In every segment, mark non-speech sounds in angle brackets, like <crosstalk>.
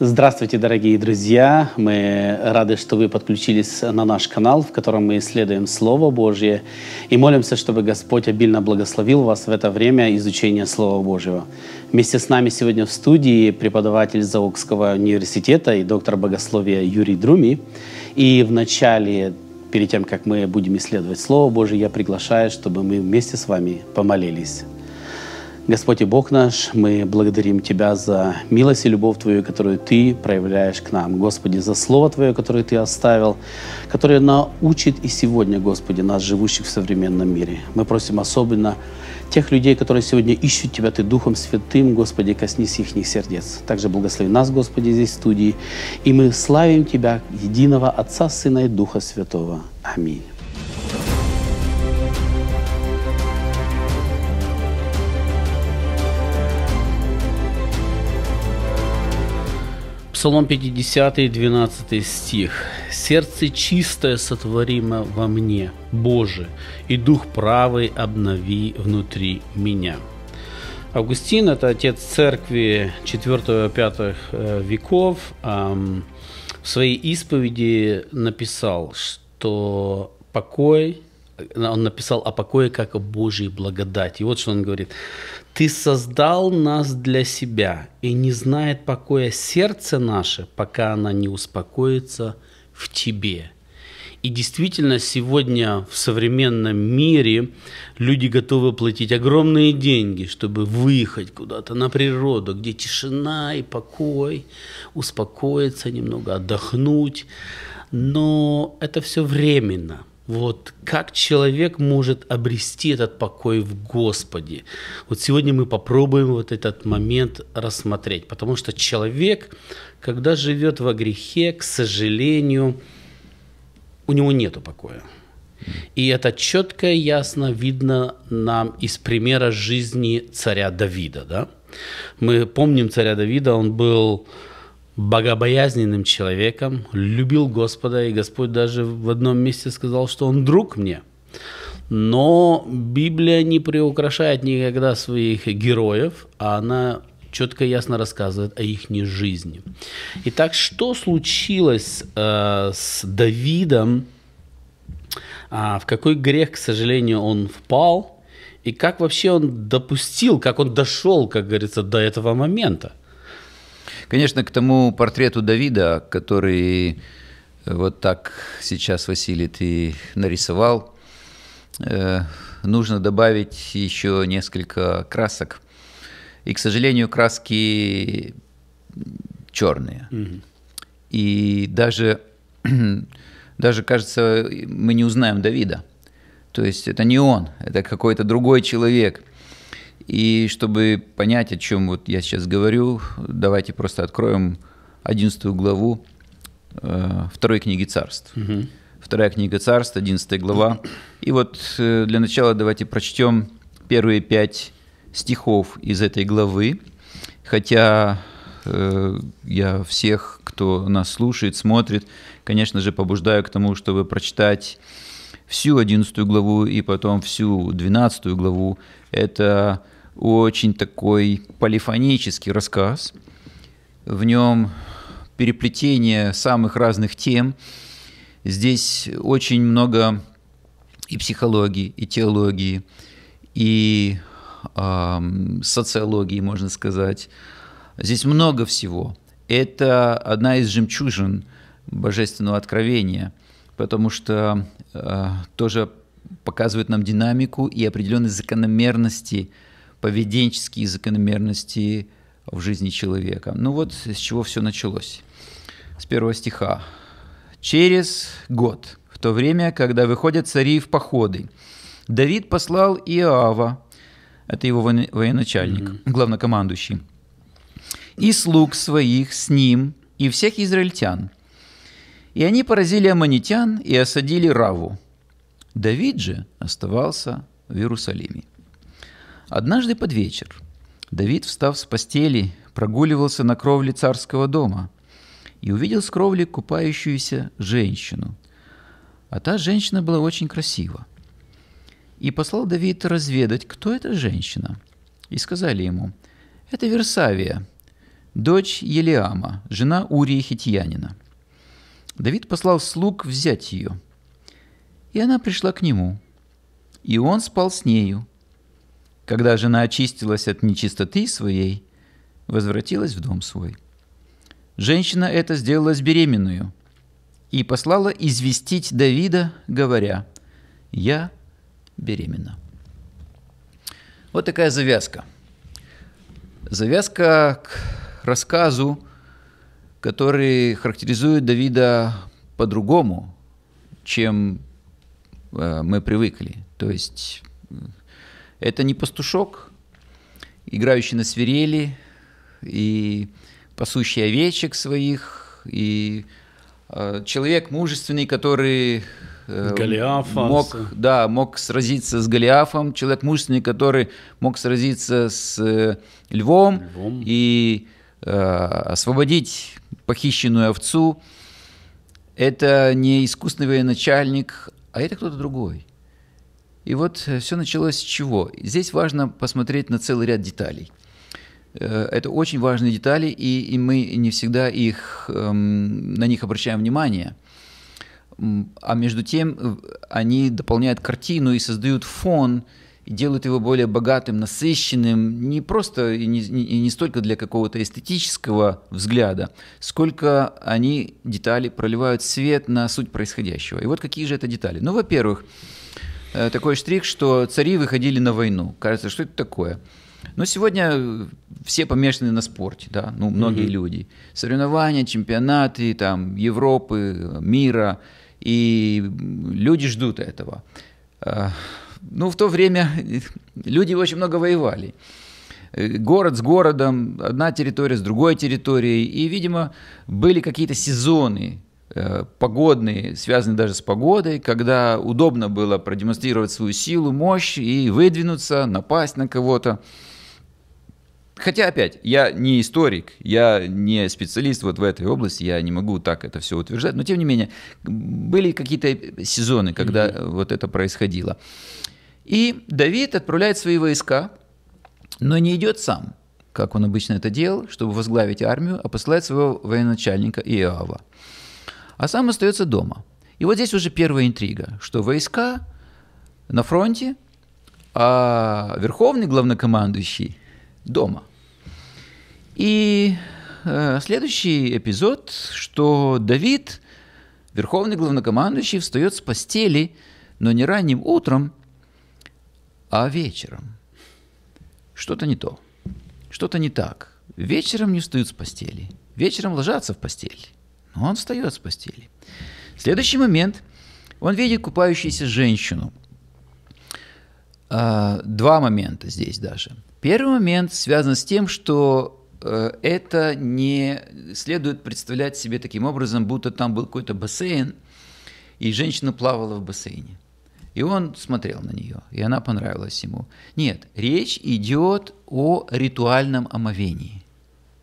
Здравствуйте, дорогие друзья! Мы рады, что вы подключились на наш канал, в котором мы исследуем Слово Божье и молимся, чтобы Господь обильно благословил вас в это время изучения Слова Божьего. Вместе с нами сегодня в студии преподаватель Заокского университета и доктор богословия Юрий Друми. И в начале, перед тем, как мы будем исследовать Слово Божье, я приглашаю, чтобы мы вместе с вами помолились. Господь и Бог наш, мы благодарим Тебя за милость и любовь Твою, которую Ты проявляешь к нам. Господи, за Слово Твое, которое Ты оставил, которое научит и сегодня, Господи, нас, живущих в современном мире. Мы просим особенно тех людей, которые сегодня ищут Тебя, Ты Духом Святым, Господи, коснись их сердец. Также благослови нас, Господи, здесь в студии. И мы славим Тебя, единого Отца, Сына и Духа Святого. Аминь. Псалом 50, 12 стих. «Сердце чистое сотворимо во мне, Боже, и дух правый обнови внутри меня». Августин – это отец церкви 4-5 э, веков. В своей исповеди написал, что покой, э, он написал о покое как о Божьей благодати. И вот что он говорит. Ты создал нас для себя, и не знает покоя сердце наше, пока оно не успокоится в тебе. И действительно, сегодня в современном мире люди готовы платить огромные деньги, чтобы выехать куда-то на природу, где тишина и покой, успокоиться немного, отдохнуть. Но это все временно – вот как человек может обрести этот покой в Господе? Вот сегодня мы попробуем вот этот момент рассмотреть, потому что человек, когда живет во грехе, к сожалению, у него нет покоя. И это четко и ясно видно нам из примера жизни царя Давида. Да? Мы помним царя Давида, он был богобоязненным человеком, любил Господа, и Господь даже в одном месте сказал, что он друг мне. Но Библия не приукрашает никогда своих героев, а она четко и ясно рассказывает о их жизни. Итак, что случилось э, с Давидом, э, в какой грех, к сожалению, он впал, и как вообще он допустил, как он дошел, как говорится, до этого момента? Конечно, к тому портрету Давида, который э, вот так сейчас, Василий, ты нарисовал, э, нужно добавить еще несколько красок. И, к сожалению, краски черные. Угу. И даже, <clears throat> даже, кажется, мы не узнаем Давида. То есть это не он, это какой-то другой человек – и чтобы понять, о чем вот я сейчас говорю, давайте просто откроем 11 главу э, второй книги царств. Угу. Вторая книга царств, 11 глава. И вот э, для начала давайте прочтем первые пять стихов из этой главы. Хотя э, я всех, кто нас слушает, смотрит, конечно же, побуждаю к тому, чтобы прочитать всю 11 главу и потом всю 12 главу. Это очень такой полифонический рассказ. В нем переплетение самых разных тем. Здесь очень много и психологии, и теологии, и э, социологии, можно сказать. Здесь много всего. Это одна из жемчужин божественного откровения, потому что э, тоже показывает нам динамику и определенные закономерности – поведенческие закономерности в жизни человека. Ну вот с чего все началось. С первого стиха. «Через год, в то время, когда выходят цари в походы, Давид послал Иоава, это его военачальник, главнокомандующий, и слуг своих с ним, и всех израильтян. И они поразили аммонитян и осадили Раву. Давид же оставался в Иерусалиме. Однажды под вечер Давид, встав с постели, прогуливался на кровле царского дома и увидел с кровли купающуюся женщину. А та женщина была очень красива. И послал Давид разведать, кто эта женщина. И сказали ему, это Версавия, дочь Елиама, жена Урии Хитьянина. Давид послал слуг взять ее. И она пришла к нему. И он спал с нею, когда жена очистилась от нечистоты своей, возвратилась в дом свой. Женщина это сделала с беременную и послала известить Давида, говоря, «Я беременна». Вот такая завязка. Завязка к рассказу, который характеризует Давида по-другому, чем э, мы привыкли. То есть это не пастушок, играющий на свирели, и пасущий овечек своих, и э, человек мужественный, который э, Голиафа. мог, да, мог сразиться с Голиафом, человек мужественный, который мог сразиться с э, львом, львом и э, освободить похищенную овцу. Это не искусный военачальник, а это кто-то другой. И вот э, все началось с чего? Здесь важно посмотреть на целый ряд деталей. Э, это очень важные детали, и, и мы не всегда их, эм, на них обращаем внимание. А между тем э, они дополняют картину и создают фон, и делают его более богатым, насыщенным, не просто и не, и не столько для какого-то эстетического взгляда, сколько они, детали, проливают свет на суть происходящего. И вот какие же это детали? Ну, во-первых, Э, такой штрих, что цари выходили на войну. Кажется, что это такое? Но ну, сегодня э, все помешаны на спорте, да, ну, многие mm-hmm. люди. Соревнования, чемпионаты, там, Европы, мира, и люди ждут этого. Э, ну, в то время <laughs> люди очень много воевали. Город с городом, одна территория с другой территорией, и, видимо, были какие-то сезоны, Э, погодные, связанные даже с погодой, когда удобно было продемонстрировать свою силу, мощь и выдвинуться, напасть на кого-то. Хотя, опять, я не историк, я не специалист вот в этой области, я не могу так это все утверждать, но тем не менее, были какие-то сезоны, когда mm-hmm. вот это происходило. И Давид отправляет свои войска, но не идет сам, как он обычно это делал, чтобы возглавить армию, а посылает своего военачальника Иоава а сам остается дома. И вот здесь уже первая интрига, что войска на фронте, а верховный главнокомандующий дома. И э, следующий эпизод, что Давид, верховный главнокомандующий, встает с постели, но не ранним утром, а вечером. Что-то не то, что-то не так. Вечером не встают с постели, вечером ложатся в постель. Но он встает с постели. следующий момент он видит купающуюся женщину. А, два момента здесь даже. Первый момент связан с тем, что э, это не следует представлять себе таким образом, будто там был какой-то бассейн, и женщина плавала в бассейне. И он смотрел на нее, и она понравилась ему. Нет, речь идет о ритуальном омовении.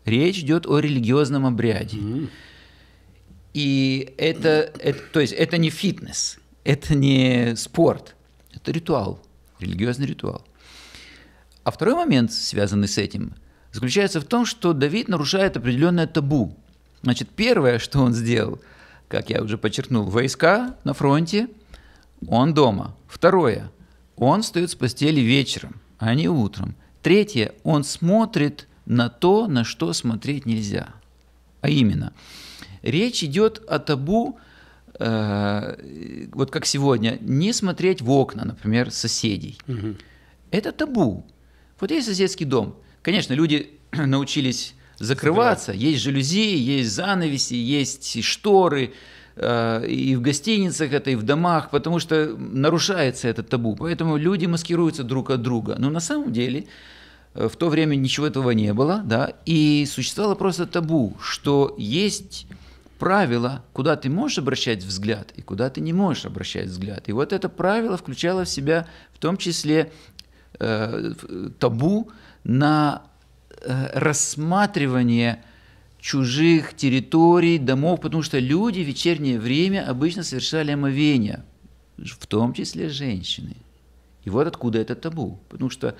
Речь идет о религиозном обряде. Mm-hmm и это, это, то есть это не фитнес, это не спорт, это ритуал, религиозный ритуал. А второй момент, связанный с этим, заключается в том, что Давид нарушает определенное табу. Значит, первое, что он сделал, как я уже подчеркнул, войска на фронте, он дома. Второе, он встает с постели вечером, а не утром. Третье, он смотрит на то, на что смотреть нельзя. А именно, Речь идет о табу, э, вот как сегодня, не смотреть в окна, например, соседей. Угу. Это табу. Вот есть соседский дом. Конечно, люди <clears throat> научились закрываться. Закрывать. Есть жалюзи, есть занавеси, есть шторы. Э, и в гостиницах это, и в домах, потому что нарушается этот табу. Поэтому люди маскируются друг от друга. Но на самом деле э, в то время ничего этого не было, да, и существовало просто табу, что есть правило, куда ты можешь обращать взгляд и куда ты не можешь обращать взгляд. И вот это правило включало в себя в том числе э, табу на э, рассматривание чужих территорий, домов, потому что люди в вечернее время обычно совершали омовение, в том числе женщины. И вот откуда это табу, потому что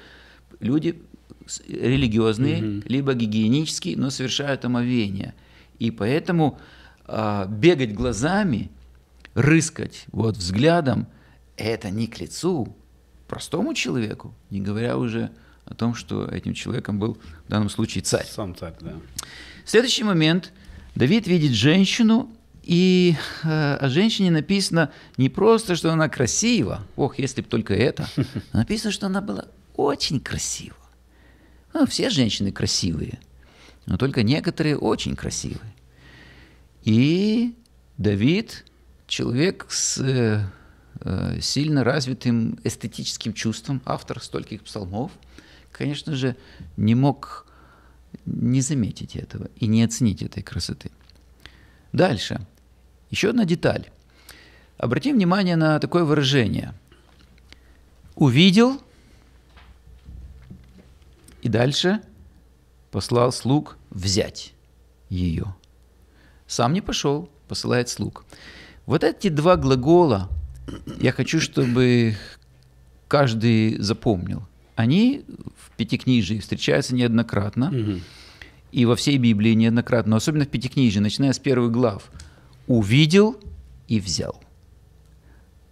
люди религиозные, угу. либо гигиенические, но совершают омовение. И поэтому а, бегать глазами, рыскать вот взглядом, это не к лицу простому человеку, не говоря уже о том, что этим человеком был в данном случае царь. Сам царь, да. Следующий момент. Давид видит женщину, и э, о женщине написано не просто, что она красива, ох, если бы только это, <laughs> написано, что она была очень красива. Ну, все женщины красивые, но только некоторые очень красивые. И Давид – человек с э, сильно развитым эстетическим чувством, автор стольких псалмов, конечно же, не мог не заметить этого и не оценить этой красоты. Дальше. Еще одна деталь. Обратим внимание на такое выражение. Увидел и дальше послал слуг взять ее сам не пошел, посылает слуг. Вот эти два глагола, я хочу, чтобы каждый запомнил. Они в Пятикнижии встречаются неоднократно, угу. и во всей Библии неоднократно, но особенно в Пятикнижии, начиная с первых глав. «Увидел и взял».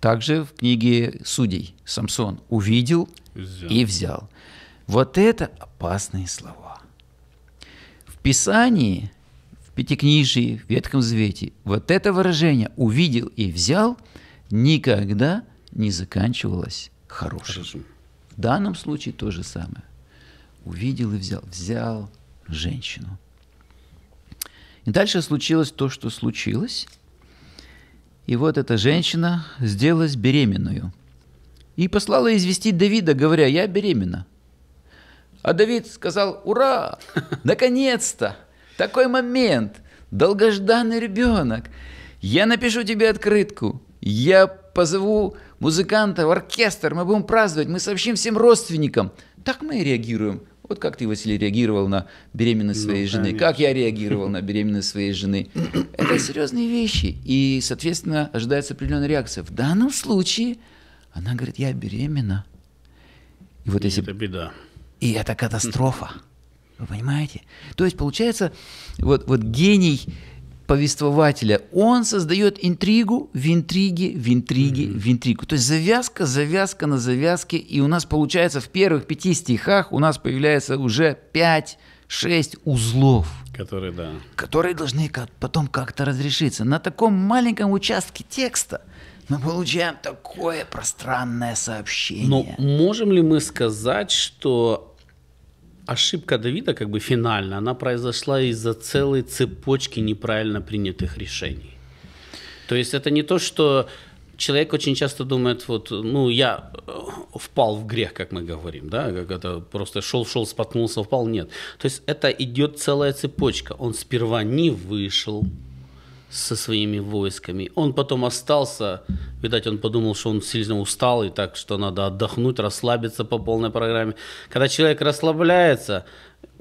Также в книге «Судей» Самсон «увидел взял. и взял». Вот это опасные слова. В Писании Пятикнижии, в Ветхом Завете. Вот это выражение «увидел и взял» никогда не заканчивалось хорошим. Хорошо. В данном случае то же самое. Увидел и взял. Взял женщину. И дальше случилось то, что случилось. И вот эта женщина сделалась беременную. И послала известить Давида, говоря, я беременна. А Давид сказал, ура, <laughs> наконец-то! Такой момент. Долгожданный ребенок. Я напишу тебе открытку. Я позову музыканта в оркестр. Мы будем праздновать. Мы сообщим всем родственникам. Так мы и реагируем. Вот как ты, Василий, реагировал на беременность ну, своей ну, жены, как я реагировал на беременность своей жены. Это серьезные вещи. И, соответственно, ожидается определенная реакция. В данном случае она говорит, я беременна. И вот и если... Это беда. И это катастрофа. Вы понимаете? То есть получается, вот, вот гений повествователя, он создает интригу в интриге, в интриге, mm-hmm. в интригу. То есть завязка, завязка на завязке, и у нас получается в первых пяти стихах у нас появляется уже пять шесть узлов. Которые, да. Которые должны потом как-то разрешиться. На таком маленьком участке текста мы получаем такое пространное сообщение. Но можем ли мы сказать, что ошибка Давида, как бы финально, она произошла из-за целой цепочки неправильно принятых решений. То есть это не то, что человек очень часто думает, вот, ну, я э, впал в грех, как мы говорим, да, как это просто шел-шел, споткнулся, впал, нет. То есть это идет целая цепочка. Он сперва не вышел, со своими войсками. Он потом остался, видать, он подумал, что он сильно устал, и так, что надо отдохнуть, расслабиться по полной программе. Когда человек расслабляется,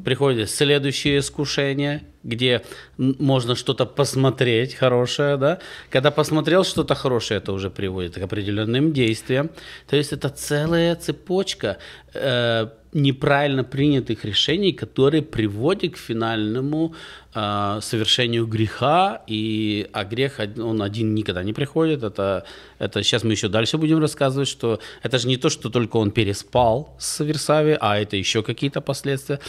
приходит следующее искушение, где можно что-то посмотреть хорошее, да. Когда посмотрел что-то хорошее, это уже приводит к определенным действиям. То есть это целая цепочка э, неправильно принятых решений, которые приводят к финальному э, совершению греха, и, а грех он один никогда не приходит. Это, это сейчас мы еще дальше будем рассказывать, что это же не то, что только он переспал с Версави, а это еще какие-то последствия.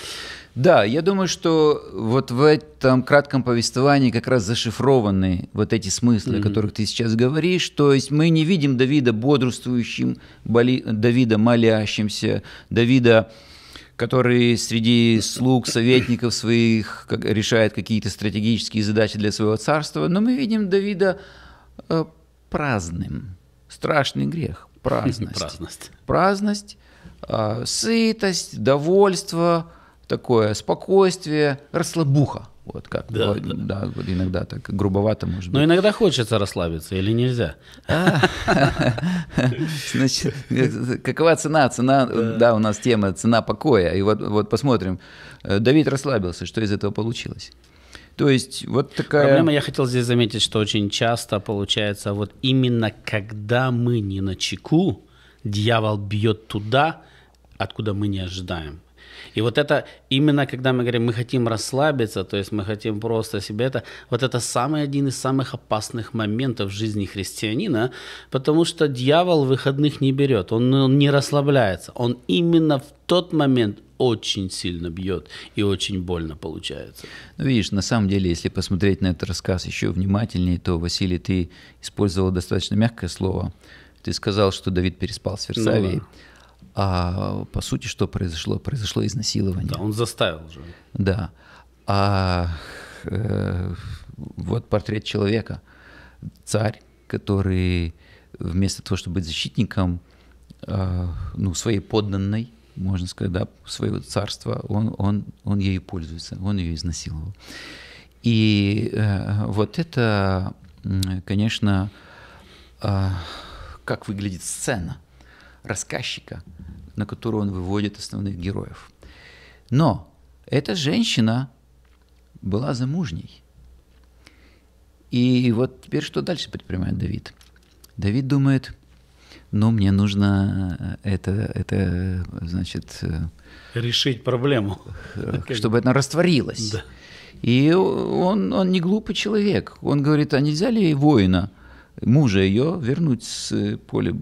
Да, я думаю, что вот в этом кратком повествовании как раз зашифрованы вот эти смыслы, mm-hmm. о которых ты сейчас говоришь. То есть мы не видим Давида бодрствующим, боли, Давида молящимся, Давида который среди слуг, советников своих как, решает какие-то стратегические задачи для своего царства. Но мы видим Давида э, праздным. Страшный грех. <laughs> Праздность. Праздность. Праздность, э, сытость, довольство – такое спокойствие, расслабуха. Вот как да, бывает, да. да вот иногда так грубовато может Но быть. Но иногда хочется расслабиться или нельзя. А. Значит, какова цена? Цена, да, у нас тема цена покоя. И вот вот посмотрим. Э, Давид расслабился, что из этого получилось? То есть вот такая... Проблема, я хотел здесь заметить, что очень часто получается, вот именно когда мы не на чеку, дьявол бьет туда, откуда мы не ожидаем. И вот это именно, когда мы говорим, мы хотим расслабиться, то есть мы хотим просто себе это, вот это самый один из самых опасных моментов в жизни христианина, потому что дьявол выходных не берет, он, он не расслабляется, он именно в тот момент очень сильно бьет и очень больно получается. Ну, видишь, на самом деле, если посмотреть на этот рассказ еще внимательнее, то, Василий, ты использовал достаточно мягкое слово. Ты сказал, что Давид переспал с Версавией. Ну, да. А по сути, что произошло? Произошло изнасилование. Да, он заставил же. Да. А э, вот портрет человека. Царь, который вместо того, чтобы быть защитником э, ну, своей подданной, можно сказать, да, своего царства, он, он, он ею пользуется, он ее изнасиловал. И э, вот это, конечно, э, как выглядит сцена рассказчика – на которую он выводит основных героев. Но эта женщина была замужней. И вот теперь что дальше предпринимает Давид? Давид думает, ну, мне нужно э, это, это значит... Э, Решить проблему. Э, чтобы это растворилось. Да. И он, он не глупый человек. Он говорит, а нельзя ли воина, мужа ее, вернуть с поля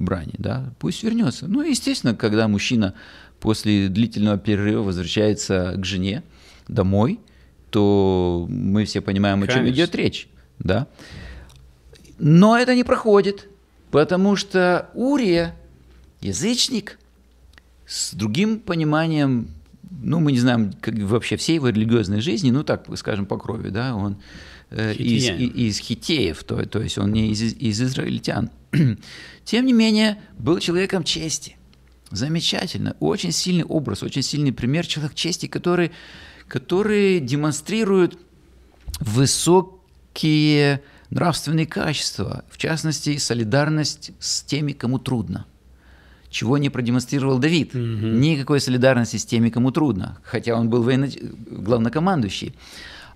брани, да, пусть вернется. Ну, естественно, когда мужчина после длительного перерыва возвращается к жене домой, то мы все понимаем, Конечно. о чем идет речь, да. Но это не проходит, потому что Урия, язычник, с другим пониманием ну, мы не знаем как, вообще всей его религиозной жизни, ну, так скажем, по крови, да, он Э, из, из хитеев, то, то есть он не из, из израильтян. <clears throat> Тем не менее, был человеком чести. Замечательно. Очень сильный образ, очень сильный пример человека чести, который, который демонстрирует высокие нравственные качества, в частности, солидарность с теми, кому трудно. Чего не продемонстрировал Давид. Угу. Никакой солидарности с теми, кому трудно, хотя он был военно... главнокомандующий.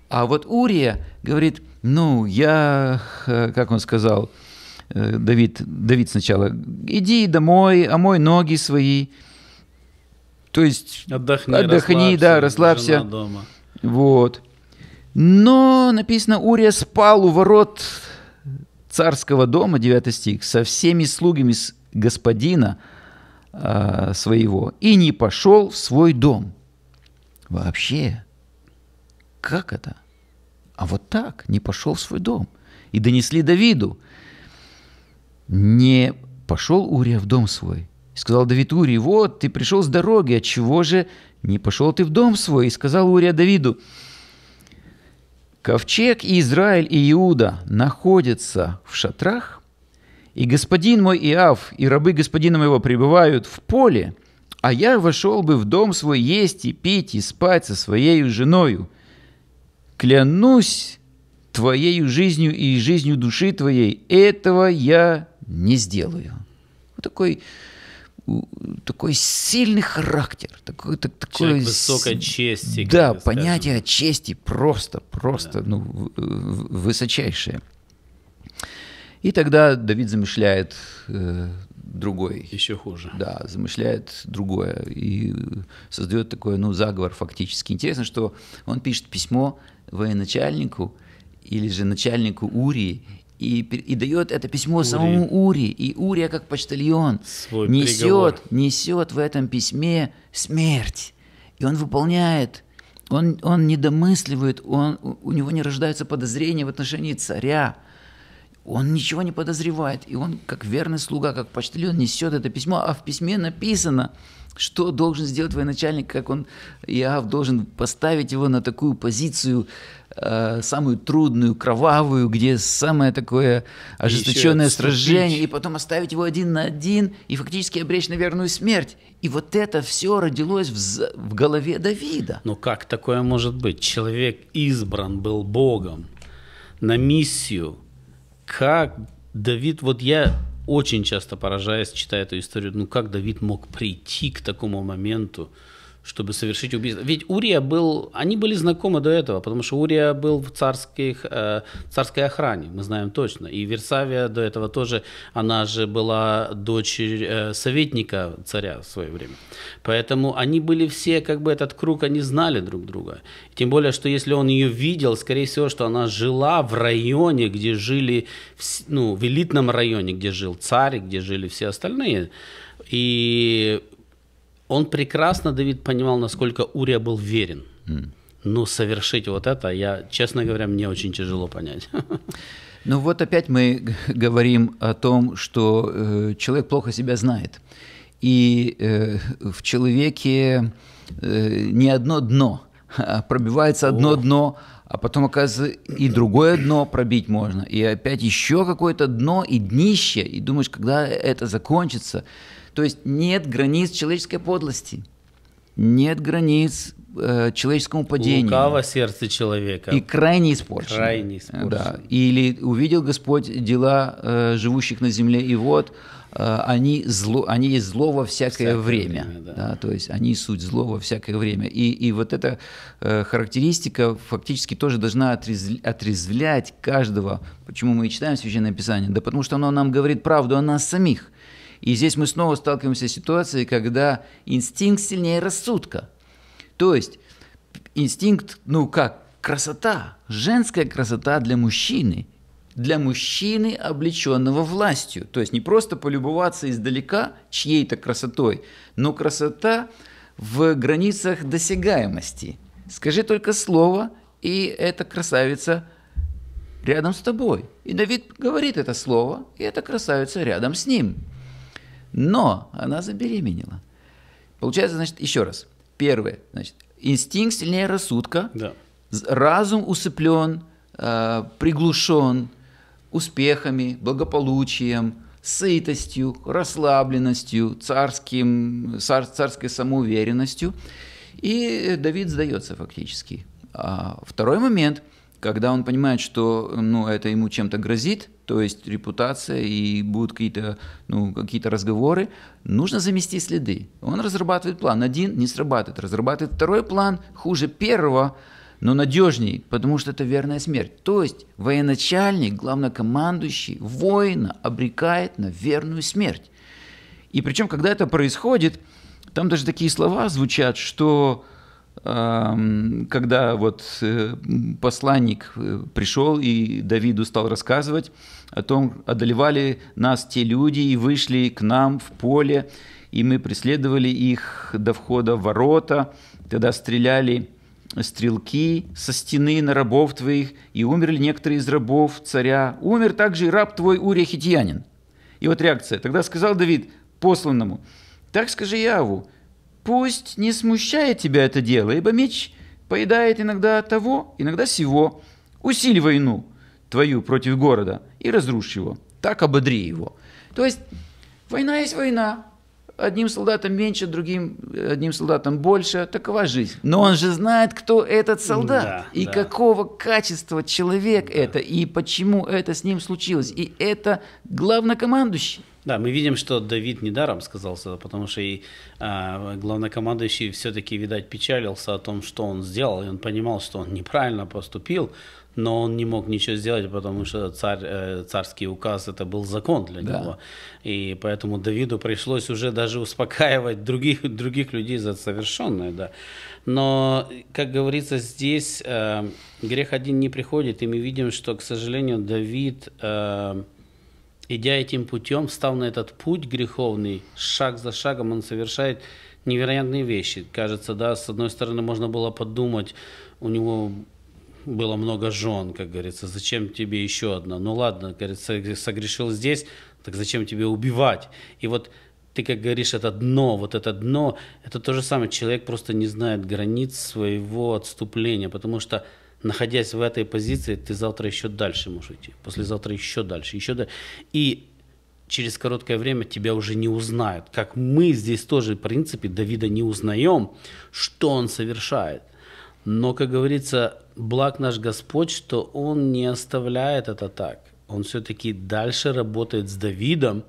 А вот Урия говорит, ну, я, как он сказал, э, Давид, Давид сначала, иди домой, омой ноги свои, то есть отдохни, отдохни расслабься, да, расслабься. дома. Вот. Но написано, Урия спал у ворот царского дома, 9 стих, со всеми слугами господина э, своего, и не пошел в свой дом. Вообще. Как это? А вот так, не пошел в свой дом. И донесли Давиду. Не пошел Урия в дом свой. И сказал Давид Урии, вот, ты пришел с дороги, а чего же не пошел ты в дом свой? И сказал Урия Давиду, ковчег и Израиль и Иуда находятся в шатрах, и господин мой Иав, и рабы господина моего пребывают в поле, а я вошел бы в дом свой есть и пить и спать со своей женою клянусь твоею жизнью и жизнью души твоей, этого я не сделаю. Вот такой такой сильный характер, такой, так, такой Человек высокой чести. Да, понятие скажем. чести просто, просто, да. ну, высочайшее. И тогда Давид замышляет э, другой. Еще хуже. Да, замышляет другое и э, создает такой, ну, заговор фактически. Интересно, что он пишет письмо военачальнику или же начальнику Урии и, и дает это письмо Ури. самому Ури. И Урия, как почтальон, Свой несет, несет в этом письме смерть. И он выполняет, он, он недомысливает, он, у него не рождаются подозрения в отношении царя. Он ничего не подозревает. И он, как верный слуга, как почтальон, несет это письмо, а в письме написано – что должен сделать военачальник, как он, Иав, должен поставить его на такую позицию, э, самую трудную, кровавую, где самое такое ожесточенное и сражение, и потом оставить его один на один и фактически обречь на верную смерть. И вот это все родилось в, в голове Давида. Но как такое может быть? Человек избран был Богом на миссию. Как Давид, вот я очень часто поражаясь, читая эту историю, ну как Давид мог прийти к такому моменту, чтобы совершить убийство. Ведь Урия был, они были знакомы до этого, потому что Урия был в царских, э, царской охране, мы знаем точно. И Версавия до этого тоже, она же была дочерью э, советника царя в свое время. Поэтому они были все, как бы этот круг, они знали друг друга. Тем более, что если он ее видел, скорее всего, что она жила в районе, где жили, ну, в элитном районе, где жил царь, где жили все остальные. И он прекрасно, Давид, понимал, насколько Урия был верен. Mm. Но совершить вот это, я, честно говоря, мне очень тяжело понять. <laughs> Ну вот опять мы говорим о том, что э, человек плохо себя знает. И э, в человеке э, не одно дно, а пробивается одно О. дно, а потом, оказывается, и другое дно пробить можно. И опять еще какое-то дно и днище. И думаешь, когда это закончится – то есть нет границ человеческой подлости, нет границ э, человеческому падению. Лукаво сердце человека. И крайне испорчено. Крайне испорчено. Да. Или увидел Господь дела э, живущих на земле, и вот э, они, зло, они есть зло во всякое, всякое время. время да. Да, то есть они суть зло во всякое время. И, и вот эта э, характеристика фактически тоже должна отрезв, отрезвлять каждого. Почему мы и читаем Священное Писание? Да потому что оно нам говорит правду о нас самих. И здесь мы снова сталкиваемся с ситуацией, когда инстинкт сильнее рассудка. То есть инстинкт, ну как, красота, женская красота для мужчины, для мужчины, облеченного властью. То есть не просто полюбоваться издалека чьей-то красотой, но красота в границах досягаемости. Скажи только слово, и эта красавица рядом с тобой. И Давид говорит это слово, и эта красавица рядом с ним. Но она забеременела. Получается, значит, еще раз. Первое, значит, инстинкт сильнее рассудка. Да. Разум усыплен, э, приглушен успехами, благополучием, сытостью, расслабленностью, царским, цар, царской самоуверенностью. И э, Давид сдается фактически. А второй момент – когда он понимает, что ну, это ему чем-то грозит, то есть репутация и будут какие-то ну, какие разговоры, нужно замести следы. Он разрабатывает план. Один не срабатывает, разрабатывает второй план, хуже первого, но надежней, потому что это верная смерть. То есть военачальник, главнокомандующий, воина обрекает на верную смерть. И причем, когда это происходит, там даже такие слова звучат, что когда вот э, посланник э, пришел и Давиду стал рассказывать о том, одолевали нас те люди и вышли к нам в поле, и мы преследовали их до входа в ворота, тогда стреляли стрелки со стены на рабов твоих, и умерли некоторые из рабов царя. Умер также и раб твой Урия Хитьянин. И вот реакция. Тогда сказал Давид посланному, так скажи Яву, Пусть не смущает тебя это дело, ибо меч поедает иногда того, иногда сего. Усиль войну твою против города и разрушь его. Так ободри его. То есть война есть война. Одним солдатом меньше, другим одним солдатом больше. Такова жизнь. Но он же знает, кто этот солдат. Да, и да. какого качества человек да. это. И почему это с ним случилось. И это главнокомандующий. Да, мы видим, что Давид недаром сказался, потому что и э, главнокомандующий все-таки, видать, печалился о том, что он сделал, и он понимал, что он неправильно поступил, но он не мог ничего сделать, потому что царь, э, царский указ это был закон для да. него. И поэтому Давиду пришлось уже даже успокаивать других, других людей за совершенное. Да. Но, как говорится, здесь э, грех один не приходит, и мы видим, что, к сожалению, Давид... Э, идя этим путем, встав на этот путь греховный, шаг за шагом он совершает невероятные вещи. Кажется, да, с одной стороны, можно было подумать, у него было много жен, как говорится, зачем тебе еще одна? Ну ладно, говорится, согрешил здесь, так зачем тебе убивать? И вот ты, как говоришь, это дно, вот это дно, это то же самое, человек просто не знает границ своего отступления, потому что находясь в этой позиции, ты завтра еще дальше можешь идти, послезавтра еще дальше, еще дальше. И через короткое время тебя уже не узнают. Как мы здесь тоже, в принципе, Давида не узнаем, что он совершает. Но, как говорится, благ наш Господь, что он не оставляет это так. Он все-таки дальше работает с Давидом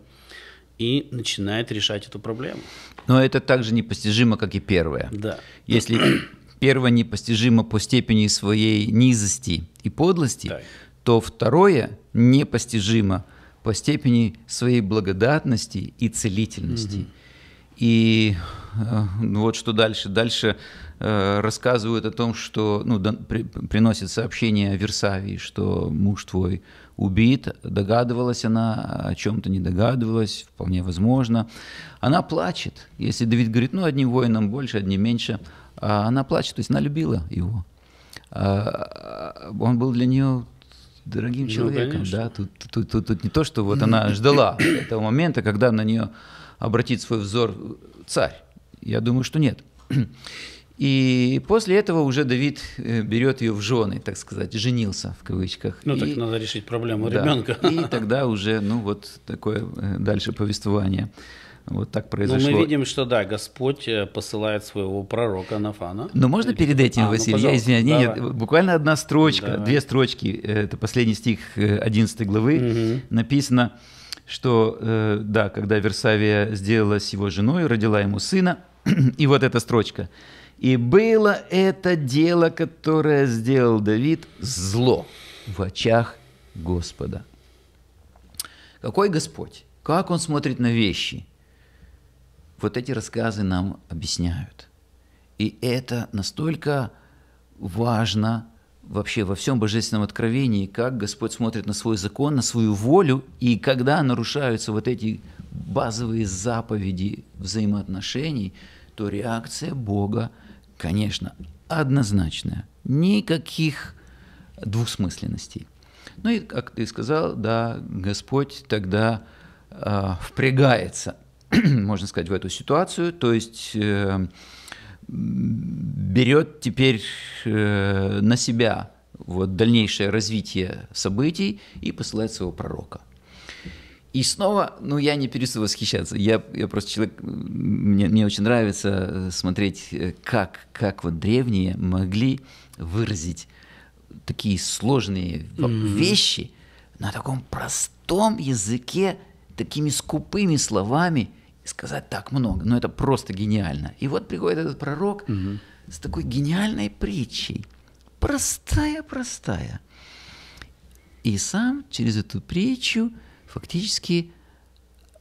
и начинает решать эту проблему. Но это так же непостижимо, как и первое. Да. Если первое непостижимо по степени своей низости и подлости, так. то второе непостижимо по степени своей благодатности и целительности. Угу. И э, вот что дальше. Дальше э, рассказывают о том, что ну, да, при, приносит сообщение Версавии, что муж твой убит. Догадывалась она, о чем-то не догадывалась, вполне возможно. Она плачет. Если Давид говорит, ну, одним воинам больше, одним меньше. А она плачет, то есть она любила его. А, он был для нее дорогим ну, человеком. Конечно. Да? Тут, тут, тут, тут не то, что вот она ждала этого момента, когда на нее обратит свой взор царь. Я думаю, что нет. И после этого уже Давид э, берет ее в жены, так сказать, женился в кавычках. Ну и, надо решить проблему да, ребенка. И тогда уже, ну вот такое э, дальше повествование. Вот так ну, произошло. Но мы видим, что да, Господь э, посылает своего пророка Нафана. Но ну, можно перед этим, а, ну, Василий, ну, я извиняюсь, нет, нет, буквально одна строчка, Давай. две строчки, э, это последний стих 11 э, главы, угу. написано, что, да, когда Версавия сделала с его женой, родила ему сына, <clears throat> и вот эта строчка. «И было это дело, которое сделал Давид, зло в очах Господа». Какой Господь? Как Он смотрит на вещи – вот эти рассказы нам объясняют. И это настолько важно вообще во всем божественном откровении, как Господь смотрит на свой закон, на свою волю, и когда нарушаются вот эти базовые заповеди взаимоотношений, то реакция Бога, конечно, однозначная. Никаких двусмысленностей. Ну и, как ты сказал, да, Господь тогда э, впрягается <clears throat> можно сказать, в эту ситуацию, то есть э, берет теперь э, на себя вот, дальнейшее развитие событий и посылает своего пророка. И снова, ну я не перестаю восхищаться, я, я просто человек, мне, мне очень нравится э, смотреть, э, как, как вот древние могли выразить такие сложные mm-hmm. вещи на таком простом языке такими скупыми словами и сказать так много. Но ну, это просто гениально. И вот приходит этот пророк угу. с такой гениальной притчей. Простая-простая. И сам через эту притчу фактически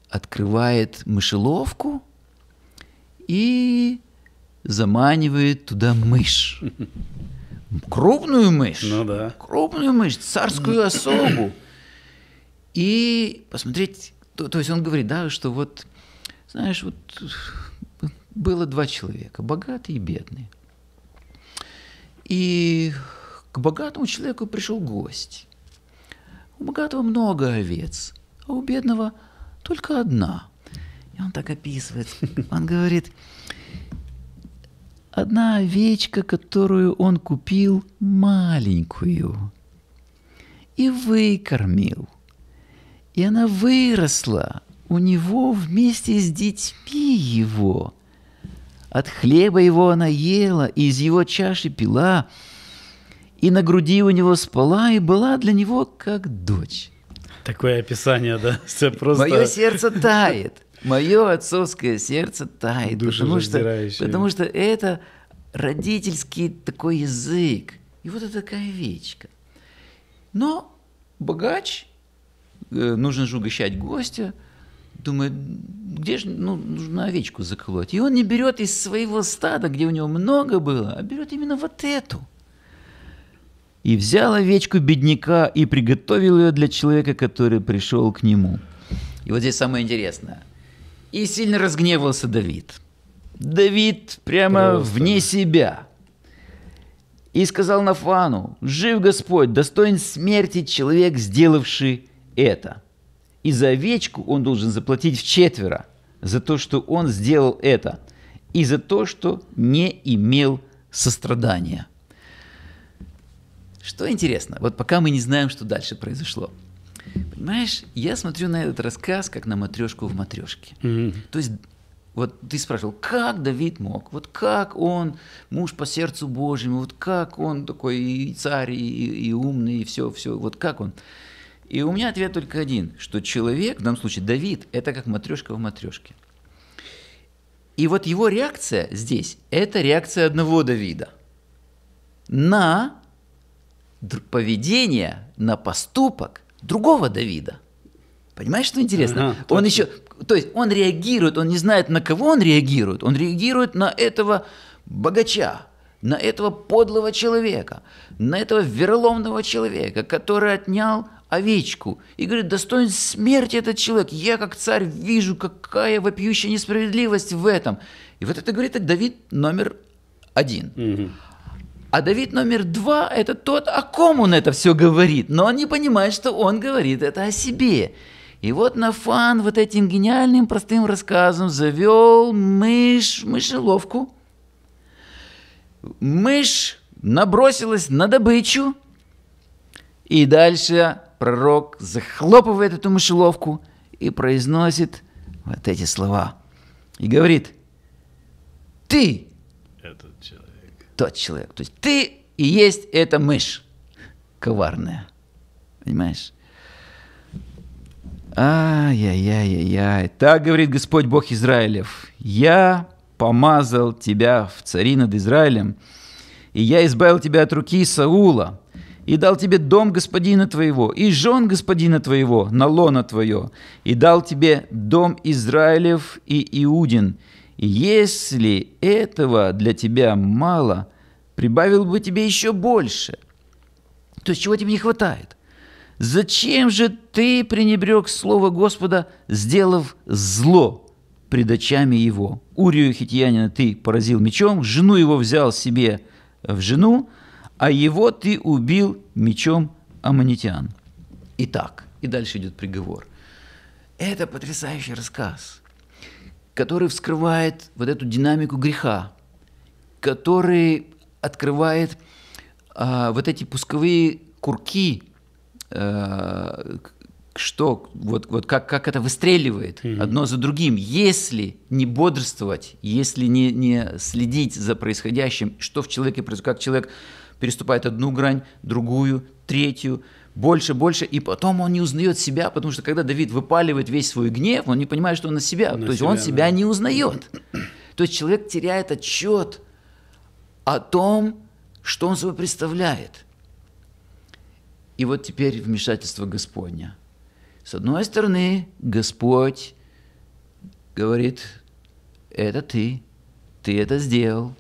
открывает мышеловку и заманивает туда мышь. Крупную мышь. Ну да. Крупную мышь, царскую <clears throat> особу. И посмотреть, то, то есть он говорит, да, что вот, знаешь, вот было два человека, богатый и бедный. И к богатому человеку пришел гость. У богатого много овец, а у бедного только одна. И он так описывает. Он говорит, одна овечка, которую он купил маленькую и выкормил. И она выросла у него вместе с детьми его. От хлеба его она ела, и из его чаши пила, и на груди у него спала, и была для него как дочь. Такое описание, да? <laughs> Все просто... Мое сердце тает. Мое отцовское сердце тает. Потому что, потому что это родительский такой язык. И вот это такая овечка. Но богач Э, нужно же угощать гостя. Думает, где же, ну, нужно овечку заколоть. И он не берет из своего стада, где у него много было, а берет именно вот эту. И взял овечку бедняка и приготовил ее для человека, который пришел к нему. И вот здесь самое интересное. И сильно разгневался Давид. Давид прямо Просто. вне себя. И сказал Нафану, «Жив Господь, достоин смерти человек, сделавший это. И за овечку он должен заплатить в четверо за то, что он сделал это, и за то, что не имел сострадания. Что интересно, вот пока мы не знаем, что дальше произошло. Понимаешь, я смотрю на этот рассказ как на матрешку в матрешке. Mm-hmm. То есть, вот ты спрашивал, как Давид мог? Вот как он, муж по сердцу Божьему, вот как он такой и царь, и, и умный, и все, все, вот как он? И у меня ответ только один, что человек, в данном случае Давид, это как матрешка в матрешке. И вот его реакция здесь, это реакция одного Давида на поведение, на поступок другого Давида. Понимаешь, что интересно? Ага, он точно. еще, то есть он реагирует, он не знает, на кого он реагирует. Он реагирует на этого богача, на этого подлого человека, на этого вероломного человека, который отнял овечку и говорит, достоин смерти этот человек, я как царь вижу, какая вопиющая несправедливость в этом. И вот это говорит Давид номер один. А Давид номер два – это тот, о ком он это все говорит, но он не понимает, что он говорит это о себе. И вот Нафан вот этим гениальным простым рассказом завел мышь, мышеловку. Мышь набросилась на добычу, и дальше Пророк захлопывает эту мышеловку и произносит вот эти слова. И говорит, ты, этот человек. тот человек, то есть ты и есть эта мышь коварная. Понимаешь? Ай-яй-яй-яй-яй. Так говорит Господь Бог Израилев. Я помазал тебя в цари над Израилем, и я избавил тебя от руки Саула, и дал тебе дом господина твоего, и жен господина твоего на лоно твое, и дал тебе дом Израилев и Иудин. если этого для тебя мало, прибавил бы тебе еще больше. То есть чего тебе не хватает? Зачем же ты пренебрег слово Господа, сделав зло пред очами его? Урию хитьянина ты поразил мечом, жену его взял себе в жену, а его ты убил мечом аммонитян. Итак, и дальше идет приговор. Это потрясающий рассказ, который вскрывает вот эту динамику греха, который открывает а, вот эти пусковые курки, а, что вот, вот как, как это выстреливает mm-hmm. одно за другим, если не бодрствовать, если не, не следить за происходящим, что в человеке происходит, как человек переступает одну грань, другую, третью, больше, больше, и потом он не узнает себя, потому что когда Давид выпаливает весь свой гнев, он не понимает, что он на себя, на то себя, есть он да. себя не узнает. То есть человек теряет отчет о том, что он собой представляет. И вот теперь вмешательство Господня. С одной стороны, Господь говорит, это ты, ты это сделал,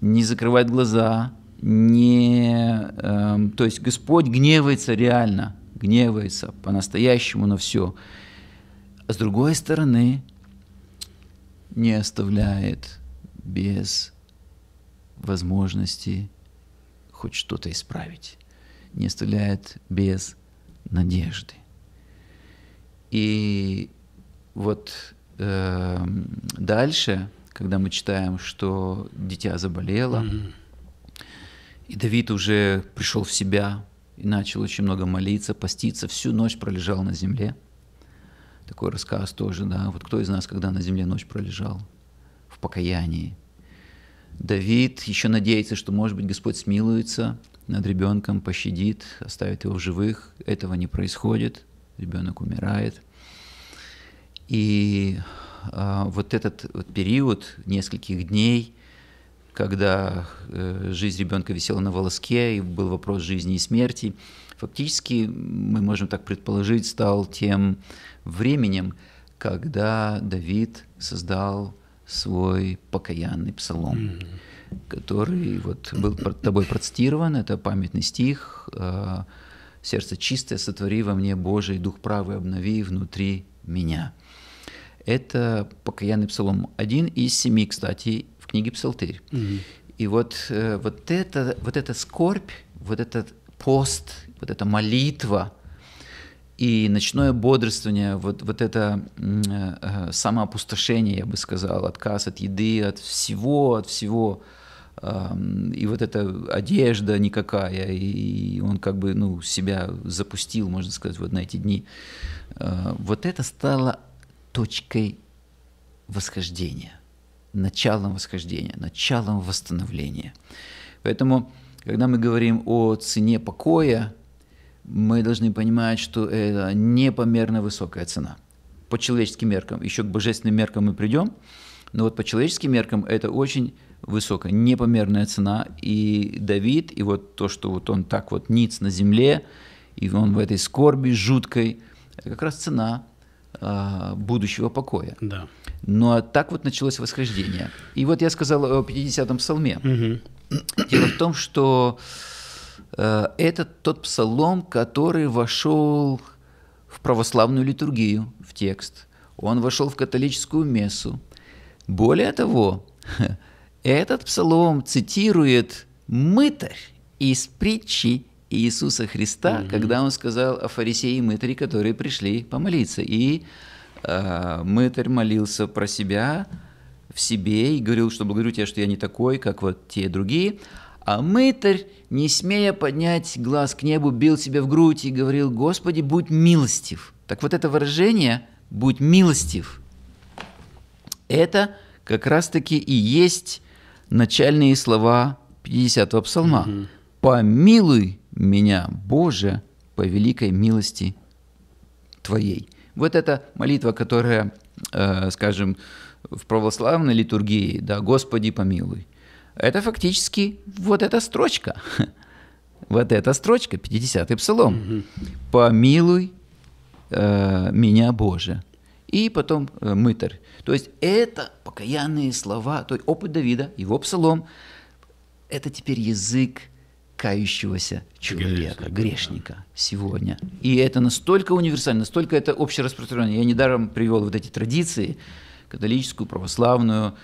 не закрывает глаза, не... Эм, то есть Господь гневается реально, гневается по-настоящему на все. А с другой стороны, не оставляет без возможности хоть что-то исправить, не оставляет без надежды. И вот э, дальше, когда мы читаем, что дитя заболело, mm-hmm. И Давид уже пришел в себя и начал очень много молиться, поститься, всю ночь пролежал на земле. Такой рассказ тоже, да. Вот кто из нас, когда на земле ночь пролежал? В покаянии. Давид еще надеется, что, может быть, Господь смилуется над ребенком, пощадит, оставит его в живых. Этого не происходит. Ребенок умирает. И э, вот этот вот период нескольких дней – когда э, жизнь ребенка висела на волоске, и был вопрос жизни и смерти, фактически, мы можем так предположить, стал тем временем, когда Давид создал свой покаянный псалом, который вот был тобой процитирован, это памятный стих э, «Сердце чистое сотвори во мне, Божий дух правый обнови внутри меня». Это покаянный псалом, один из семи, кстати, Книги книге «Псалтырь». Угу. И вот, э, вот, это, вот эта скорбь, вот этот пост, вот эта молитва и ночное бодрствование, вот, вот это э, э, самоопустошение, я бы сказал, отказ от еды, от всего, от всего, и вот эта одежда никакая, и он как бы ну, себя запустил, можно сказать, вот на эти дни. Вот это стало точкой восхождения началом восхождения, началом восстановления. Поэтому, когда мы говорим о цене покоя, мы должны понимать, что это непомерно высокая цена. По человеческим меркам, еще к божественным меркам мы придем, но вот по человеческим меркам это очень высокая, непомерная цена. И Давид, и вот то, что вот он так вот ниц на земле, и он в этой скорби жуткой, это как раз цена а, будущего покоя. Да. Но так вот началось восхождение. И вот я сказал о 50-м псалме. Угу. Дело в том, что э, это тот псалом, который вошел в православную литургию, в текст. Он вошел в католическую мессу. Более того, <laughs> этот псалом цитирует мытарь из притчи Иисуса Христа, угу. когда он сказал о фарисее и мытаре, которые пришли помолиться. И Э, мытарь молился про себя, в себе и говорил, что благодарю тебя, что я не такой, как вот те другие. А мытарь, не смея поднять глаз к небу, бил себя в грудь и говорил, «Господи, будь милостив». Так вот это выражение «будь милостив» — это как раз-таки и есть начальные слова 50-го псалма. Угу. «Помилуй меня, Боже, по великой милости Твоей». Вот эта молитва, которая, э, скажем, в православной литургии, да, «Господи помилуй», это фактически вот эта строчка. <laughs> Вот эта строчка, 50-й псалом. «Помилуй э, меня, Боже». И потом э, «мытарь». То есть это покаянные слова, то есть опыт Давида, его псалом, это теперь язык кающегося человека, грешника, сегодня. И это настолько универсально, настолько это общераспространено. Я недаром привел вот эти традиции, католическую, православную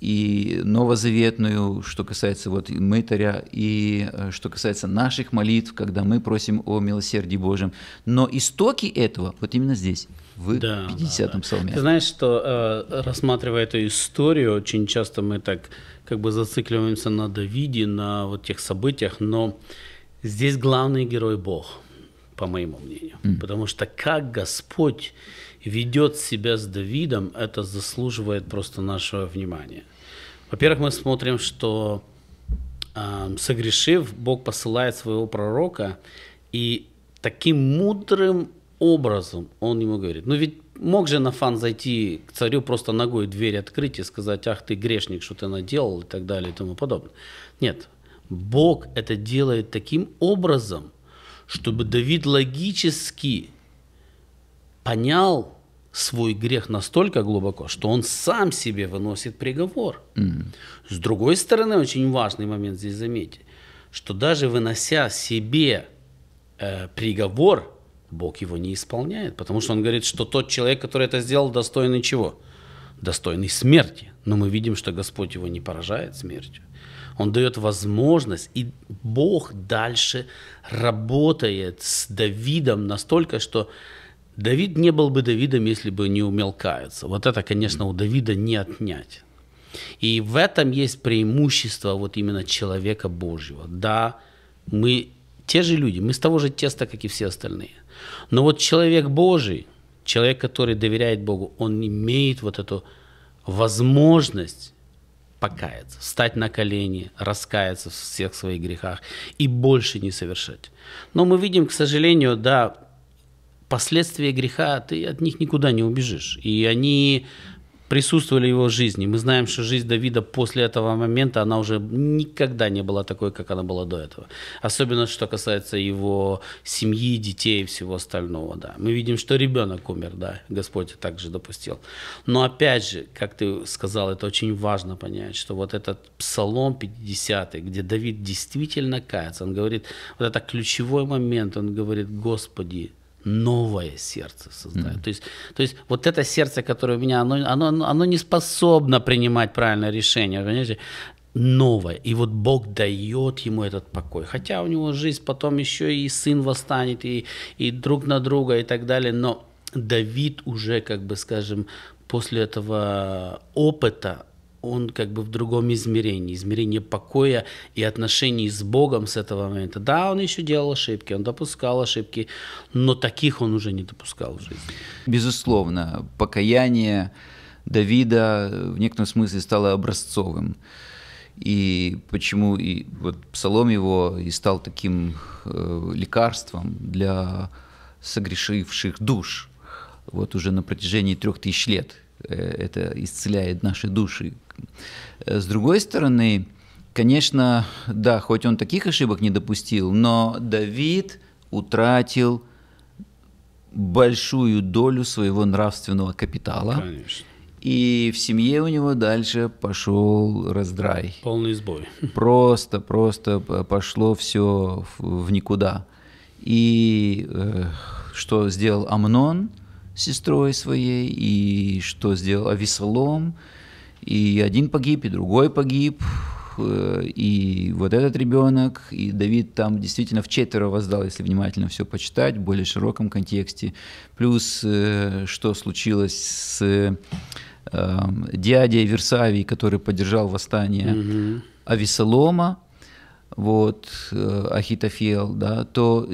и новозаветную, что касается вот мытаря, и э, что касается наших молитв, когда мы просим о милосердии Божьем. Но истоки этого вот именно здесь, в да, 50-м да, да. псалме. Ты знаешь, что э, рассматривая эту историю, очень часто мы так как бы зацикливаемся на Давиде, на вот тех событиях, но здесь главный герой Бог, по моему мнению. Mm. Потому что как Господь ведет себя с Давидом, это заслуживает просто нашего внимания. Во-первых, мы смотрим, что э, согрешив, Бог посылает своего пророка, и таким мудрым образом он ему говорит, ну ведь мог же Нафан зайти к царю просто ногой дверь открыть и сказать, ах ты грешник, что ты наделал и так далее и тому подобное. Нет, Бог это делает таким образом, чтобы Давид логически понял свой грех настолько глубоко, что он сам себе выносит приговор. mm С другой стороны, очень важный момент здесь заметить, что даже вынося себе э, приговор, Бог его не исполняет, потому что он говорит, что тот человек, который это сделал, достойный чего? Достойный смерти. Но мы видим, что Господь его не поражает смертью. Он дает возможность, и Бог дальше работает с Давидом настолько, что Давид не был бы Давидом, если бы не умел каяться. Вот это, конечно, у Давида не отнять. И в этом есть преимущество вот именно человека Божьего. Да, мы те же люди, мы с того же теста, как и все остальные. Но вот человек Божий, человек, который доверяет Богу, он имеет вот эту возможность покаяться, встать на колени, раскаяться в всех своих грехах и больше не совершать. Но мы видим, к сожалению, да, последствия греха, ты от них никуда не убежишь. И они присутствовали в его жизни. Мы знаем, что жизнь Давида после этого момента, она уже никогда не была такой, как она была до этого. Особенно, что касается его семьи, детей и всего остального. Да. Мы видим, что ребенок умер, да, Господь также допустил. Но опять же, как ты сказал, это очень важно понять, что вот этот Псалом 50, где Давид действительно кается, он говорит, вот это ключевой момент, он говорит, Господи, новое сердце создает. Mm-hmm. То, есть, то есть вот это сердце, которое у меня, оно, оно, оно не способно принимать правильное решение, понимаете? новое. И вот Бог дает ему этот покой. Хотя у него жизнь потом еще и сын восстанет, и, и друг на друга, и так далее. Но Давид уже, как бы скажем, после этого опыта он как бы в другом измерении, измерение покоя и отношений с Богом с этого момента. Да, он еще делал ошибки, он допускал ошибки, но таких он уже не допускал в жизни. Безусловно, покаяние Давида в некотором смысле стало образцовым. И почему и вот псалом его и стал таким э, лекарством для согрешивших душ вот уже на протяжении трех тысяч лет – Э, это исцеляет наши души. С другой стороны, конечно, да, хоть он таких ошибок не допустил, но Давид утратил большую долю своего нравственного капитала. Конечно. И в семье у него дальше пошел раздрай. Полный сбой. Просто, просто пошло все в никуда. И э, что сделал Амнон? сестрой своей, и что сделал Авесолом, и один погиб, и другой погиб, э, и вот этот ребенок, и Давид там действительно в четверо воздал, если внимательно все почитать, в более широком контексте. Плюс, э, что случилось с эм, дядей Версавии, который поддержал восстание угу. Авесолома, вот, э, Ахитофел, да, то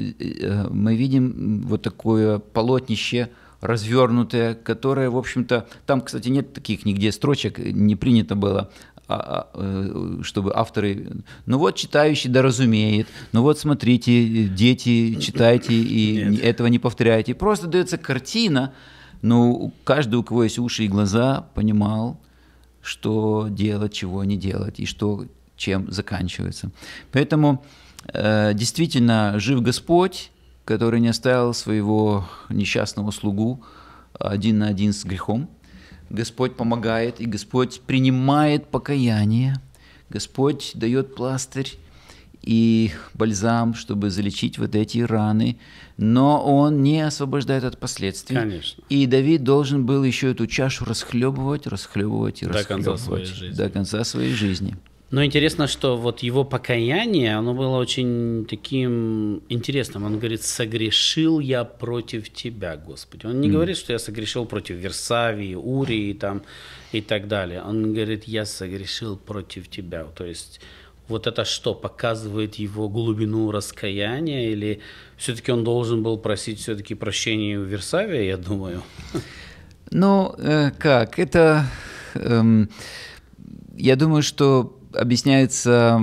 мы видим вот такое полотнище – развернутая, которая, в общем-то, там, кстати, нет таких нигде строчек, не принято было а, а, э, чтобы авторы, ну вот читающий доразумеет. ну вот смотрите, дети, читайте и Нет. этого не повторяйте. Просто дается картина, Ну каждый, у кого есть уши и глаза, понимал, что делать, чего не делать и что чем заканчивается. Поэтому э, действительно жив Господь, который не оставил своего несчастного слугу один на один с грехом. Господь помогает, и Господь принимает покаяние. Господь дает пластырь и бальзам, чтобы залечить вот эти раны, но он не освобождает от последствий. Конечно. И Давид должен был еще эту чашу расхлебывать, расхлебывать и до расхлебывать конца своей жизни. до конца своей жизни. Но интересно, что вот его покаяние, оно было очень таким интересным. Он говорит, согрешил я против тебя, Господи. Он не mm. говорит, что я согрешил против Версавии, Урии там, и так далее. Он говорит, я согрешил против тебя. То есть вот это что, показывает его глубину раскаяния? Или все-таки он должен был просить все-таки прощения у Версавия, я думаю? Ну, э, как, это... Э, я думаю, что объясняется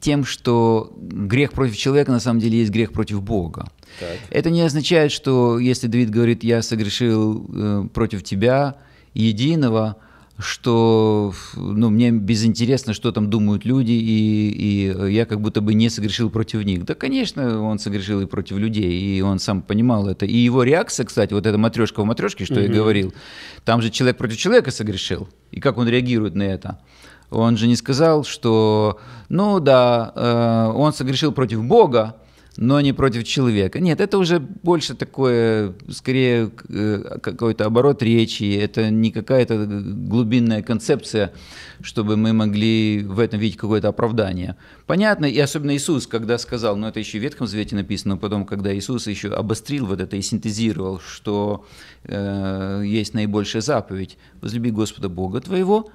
тем, что грех против человека на самом деле есть грех против Бога. Так. Это не означает, что если Давид говорит, я согрешил э, против тебя, единого, что ну, мне безинтересно, что там думают люди, и, и я как будто бы не согрешил против них. Да, конечно, он согрешил и против людей, и он сам понимал это. И его реакция, кстати, вот эта матрешка в матрешке, что угу. я говорил, там же человек против человека согрешил, и как он реагирует на это. Он же не сказал, что, ну да, э, он согрешил против Бога, но не против человека. Нет, это уже больше такое, скорее, э, какой-то оборот речи, это не какая-то глубинная концепция, чтобы мы могли в этом видеть какое-то оправдание. Понятно, и особенно Иисус, когда сказал, ну это еще в Ветхом Завете написано, потом, когда Иисус еще обострил вот это и синтезировал, что э, есть наибольшая заповедь «Возлюби Господа Бога твоего»,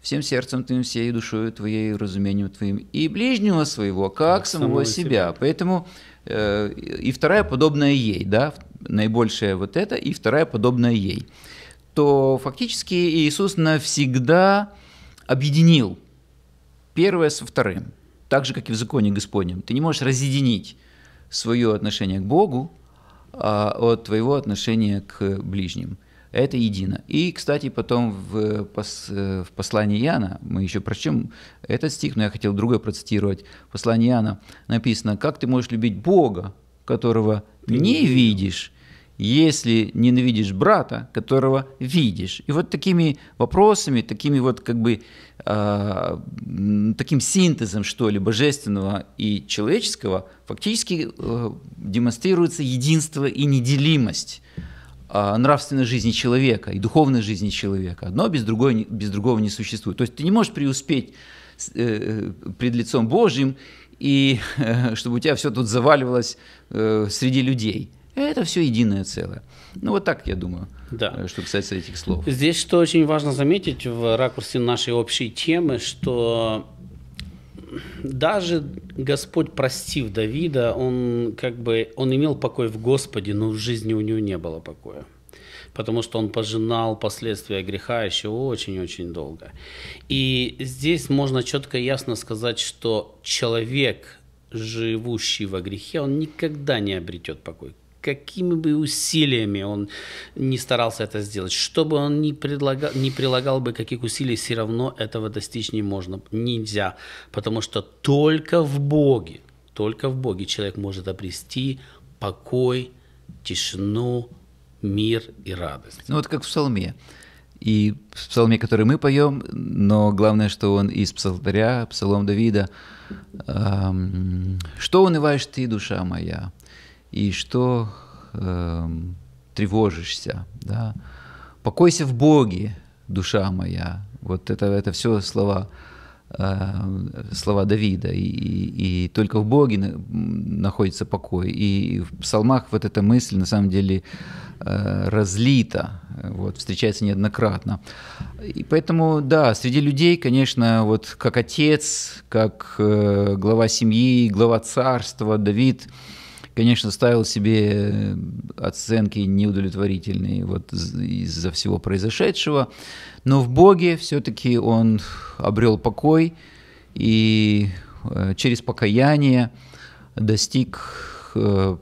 всем сердцем твоим, всей душой твоей, разумением твоим, и ближнего своего, как, как самого, самого себя. себя. Поэтому э, и вторая подобная ей, да, наибольшая вот это, и вторая подобная ей, то фактически Иисус навсегда объединил первое со вторым, так же, как и в законе Господнем. Ты не можешь разъединить свое отношение к Богу а, от твоего отношения к ближним это едино. И, кстати, потом в, пос, э, в послании Иоанна, мы еще прочтем этот стих, но я хотел другой процитировать, в послании Иоанна написано, как ты можешь любить Бога, которого не видишь, если ненавидишь брата, которого видишь. И вот такими вопросами, такими вот как бы э, таким синтезом, что ли, божественного и человеческого, фактически э, демонстрируется единство и неделимость Э, нравственной жизни человека и духовной жизни человека. Одно без, другой, без другого не существует. То есть ты не можешь преуспеть э, э, пред лицом Божьим, и чтобы у тебя все тут заваливалось среди людей. Это все единое целое. Ну вот так я думаю, да. что касается этих слов. Здесь что очень важно заметить в ракурсе нашей общей темы, что даже Господь, простив Давида, он как бы он имел покой в Господе, но в жизни у него не было покоя. Потому что он пожинал последствия греха еще очень-очень долго. И здесь можно четко и ясно сказать, что человек, живущий во грехе, он никогда не обретет покой какими бы усилиями он не старался это сделать, что бы он ни предлагал, не прилагал бы каких усилий, все равно этого достичь не можно, нельзя, потому что только в Боге, только в Боге человек может обрести покой, тишину, мир и радость. Ну вот как в псалме. И в псалме, который мы поем, но главное, что он из псалтаря, псалом Давида. «Что унываешь ты, душа моя?» и что э, тревожишься. Да? Покойся в Боге, душа моя. Вот это, это все слова, э, слова Давида. И, и, и только в Боге на, находится покой. И в псалмах вот эта мысль на самом деле э, разлита, вот, встречается неоднократно. И поэтому, да, среди людей, конечно, вот как отец, как э, глава семьи, глава царства, Давид – конечно, ставил себе э, оценки неудовлетворительные вот из-за всего произошедшего, но в Боге все-таки он обрел покой и э, через покаяние достиг э,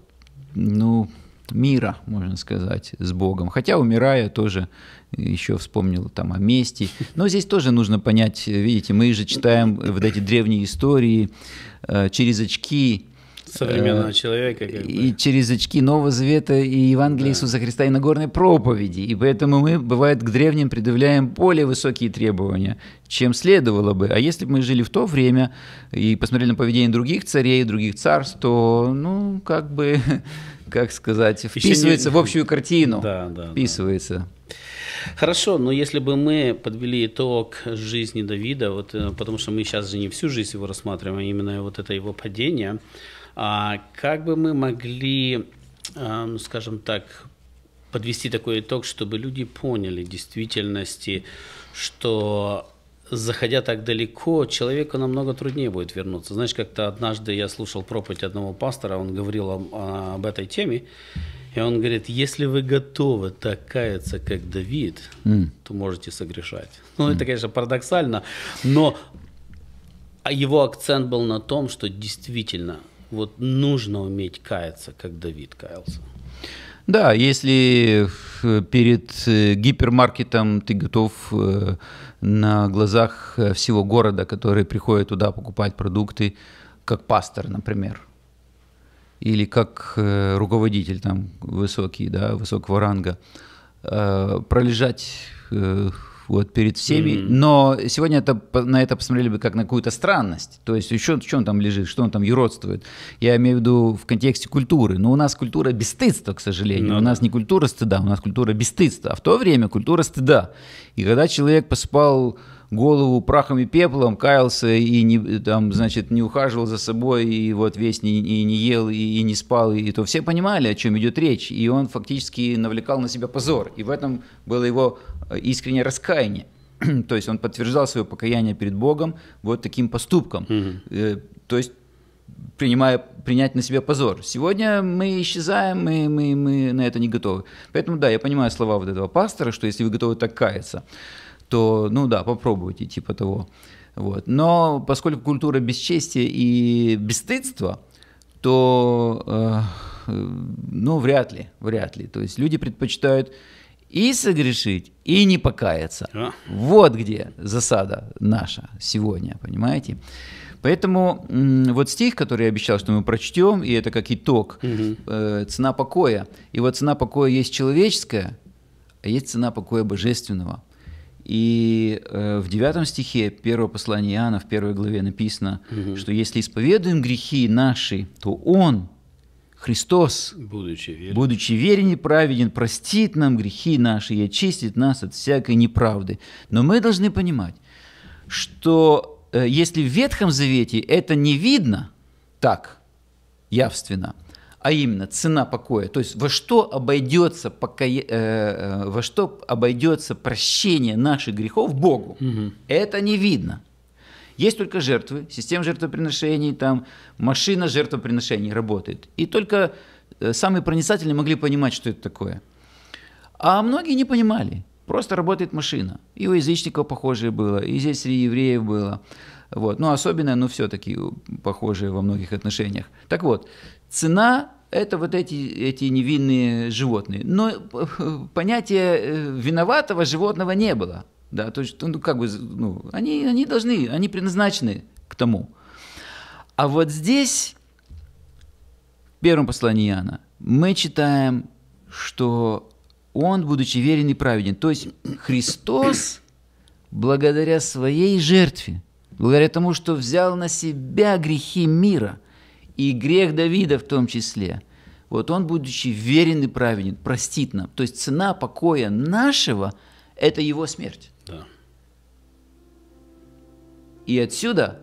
ну, мира, можно сказать, с Богом. Хотя, умирая, тоже еще вспомнил там о мести. Но здесь тоже нужно понять, видите, мы же читаем вот эти древние истории через очки современного э, человека. Как бы. И через очки Нового Завета и Евангелия да. Иисуса Христа и Нагорной проповеди. И поэтому мы, бывает, к древним предъявляем более высокие требования, чем следовало бы. А если бы мы жили в то время и посмотрели на поведение других царей, других царств, то, ну, как бы, <laughs> как сказать, вписывается не... в общую картину. Да, да. Вписывается. Хорошо, но если бы мы подвели итог жизни Давида, вот, э, потому что мы сейчас же не всю жизнь его рассматриваем, а именно вот это его падение, а Как бы мы могли, а, ну, скажем так, подвести такой итог, чтобы люди поняли в действительности, что заходя так далеко, человеку намного труднее будет вернуться. Знаешь, как-то однажды я слушал проповедь одного пастора, он говорил об, а, об этой теме, и он говорит, если вы готовы так каяться, как Давид, mm. то можете согрешать. <laughs> Ну, mm. это, конечно, парадоксально, но его акцент был на том, что действительно – вот нужно уметь каяться, как Давид каялся. Да, если э, перед э, гипермаркетом ты готов э, на глазах всего города, который приходит туда покупать продукты, как пастор, например, или как руководитель там высокий, да, высокого ранга, пролежать вот перед всеми. Mm-hmm. Но сегодня это, на это посмотрели бы как на какую-то странность. То есть еще в чем там лежит, что он там юродствует. Я имею в виду в контексте культуры. Но у нас культура бесстыдства, к сожалению. Mm-hmm. У нас не культура стыда, у нас культура бесстыдства. А в то время культура стыда. И когда человек посыпал голову прахом и пеплом, каялся и не, там, значит, не ухаживал за собой, и вот весь не, и не ел, и, и не спал, и, и то все понимали, о чем идет речь, и он фактически навлекал на себя позор, и в этом было его искреннее раскаяние. <clears throat> То есть он подтверждал свое покаяние перед Богом вот таким поступком. Угу. То есть принимая, принять на себя позор. Сегодня мы исчезаем, мы, мы, мы на это не готовы. Поэтому да, я понимаю слова вот этого пастора, что если вы готовы так каяться, то, ну да, попробуйте, типа того. Вот. Но поскольку культура бесчестия и бесстыдства, то, э, э ну, вряд ли, вряд ли. То есть люди предпочитают и согрешить, и не покаяться. А. Вот где засада наша сегодня, понимаете? Поэтому вот стих, который я обещал, что мы прочтем, и это как итог, угу. э, цена покоя. И вот цена покоя есть человеческая, а есть цена покоя божественного. И э, в девятом стихе первого послания Иоанна в первой главе написано, угу. что если исповедуем грехи наши, то Он, Христос, будучи верен. будучи верен и праведен, простит нам грехи наши и очистит нас от всякой неправды. Но мы должны понимать, что э, если в Ветхом Завете это не видно так явственно, а именно цена покоя, то есть во что обойдется, пока, э, э, во что обойдется прощение наших грехов Богу, угу. это не видно. Есть только жертвы, система жертвоприношений, там машина жертвоприношений работает. И только э, самые проницательные могли понимать, что это такое. А многие не понимали. Просто работает машина. И у язычников похожее было, и здесь среди евреев было. Вот. Ну, особенно, но ну, все-таки похожие во многих отношениях. Так вот, цена – это вот эти, эти невинные животные. Но э, понятия э, виноватого животного не было. Да, то есть, ну, как бы, ну, они, они должны, они предназначены к тому. А вот здесь, в первом послании Иоанна, мы читаем, что он, будучи верен и праведен, то есть Христос, благодаря своей жертве, благодаря тому, что взял на себя грехи мира и грех Давида в том числе, вот он, будучи верен и праведен, простит нам. То есть цена покоя нашего – это его смерть. И отсюда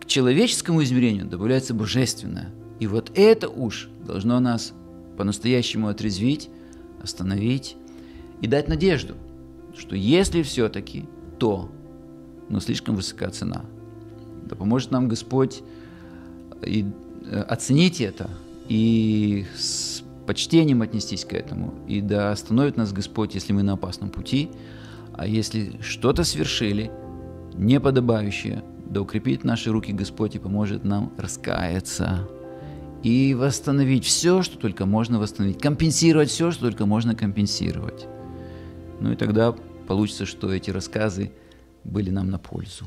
к человеческому измерению добавляется божественное. И вот это уж должно нас по-настоящему отрезвить, остановить и дать надежду, что если все-таки, то, но слишком высока цена. Да поможет нам Господь э, и э, оценить это, и с почтением отнестись к этому, и да остановит нас Господь, если мы на опасном пути, а если что-то свершили – неподобающее, да укрепит наши руки Господь и поможет нам раскаяться и восстановить все, что только можно восстановить, компенсировать все, что только можно компенсировать. Ну и тогда получится, что эти рассказы были нам на пользу.